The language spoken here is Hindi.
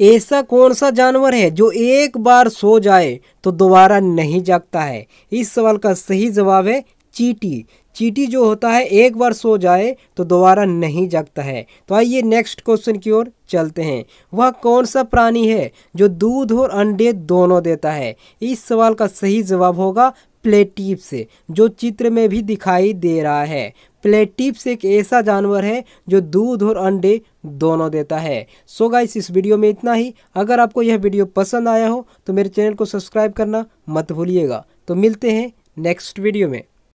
ऐसा कौन सा जानवर है जो एक बार सो जाए तो दोबारा नहीं जागता है इस सवाल का सही जवाब है चीटी चीटी जो होता है एक बार सो जाए तो दोबारा नहीं जागता है तो आइए नेक्स्ट क्वेश्चन की ओर चलते हैं वह कौन सा प्राणी है जो दूध और अंडे दोनों देता है इस सवाल का सही जवाब होगा प्लेटिप्स से जो चित्र में भी दिखाई दे रहा है प्लेटिप्स एक ऐसा जानवर है जो दूध और अंडे दोनों देता है सो so गाइस इस वीडियो में इतना ही अगर आपको यह वीडियो पसंद आया हो तो मेरे चैनल को सब्सक्राइब करना मत भूलिएगा तो मिलते हैं नेक्स्ट वीडियो में